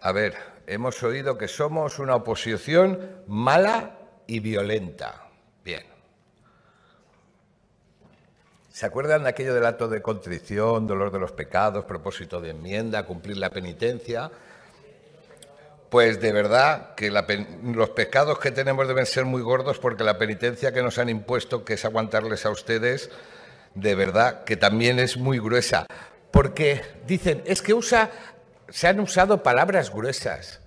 a ver, hemos oído que somos una oposición mala y violenta. Bien. ¿Se acuerdan de aquello del acto de contrición, dolor de los pecados, propósito de enmienda, cumplir la penitencia? Pues de verdad que los pecados que tenemos deben ser muy gordos porque la penitencia que nos han impuesto, que es aguantarles a ustedes, de verdad que también es muy gruesa. Porque dicen, es que usa se han usado palabras gruesas.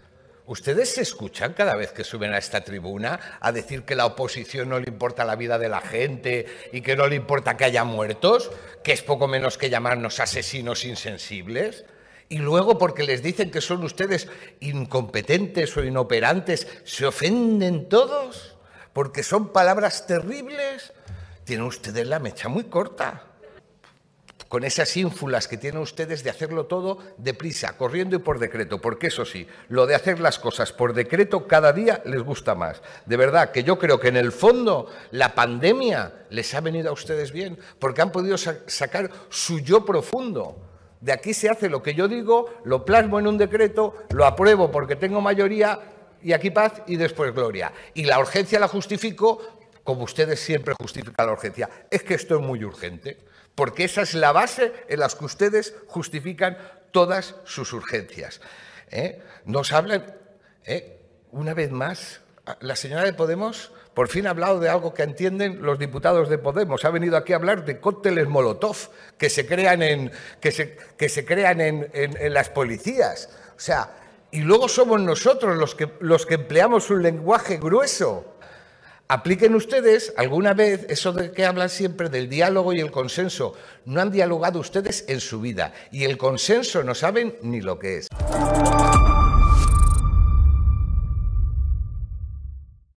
¿Ustedes se escuchan cada vez que suben a esta tribuna a decir que la oposición no le importa la vida de la gente y que no le importa que haya muertos, que es poco menos que llamarnos asesinos insensibles? Y luego porque les dicen que son ustedes incompetentes o inoperantes, se ofenden todos porque son palabras terribles. Tienen ustedes la mecha muy corta con esas ínfulas que tienen ustedes de hacerlo todo deprisa, corriendo y por decreto, porque eso sí, lo de hacer las cosas por decreto cada día les gusta más. De verdad que yo creo que en el fondo la pandemia les ha venido a ustedes bien, porque han podido sacar su yo profundo. De aquí se hace lo que yo digo, lo plasmo en un decreto, lo apruebo porque tengo mayoría, y aquí paz y después gloria. Y la urgencia la justifico como ustedes siempre justifican la urgencia, es que esto es muy urgente, porque esa es la base en la que ustedes justifican todas sus urgencias. ¿eh? Nos hablan, ¿eh? una vez más, la señora de Podemos por fin ha hablado de algo que entienden los diputados de Podemos. Ha venido aquí a hablar de cócteles Molotov que se crean en, que se, que se crean las policías. O sea, y luego somos nosotros los que, los que empleamos un lenguaje grueso Apliquen ustedes alguna vez eso de que hablan siempre del diálogo y el consenso. No han dialogado ustedes en su vida y el consenso no saben ni lo que es.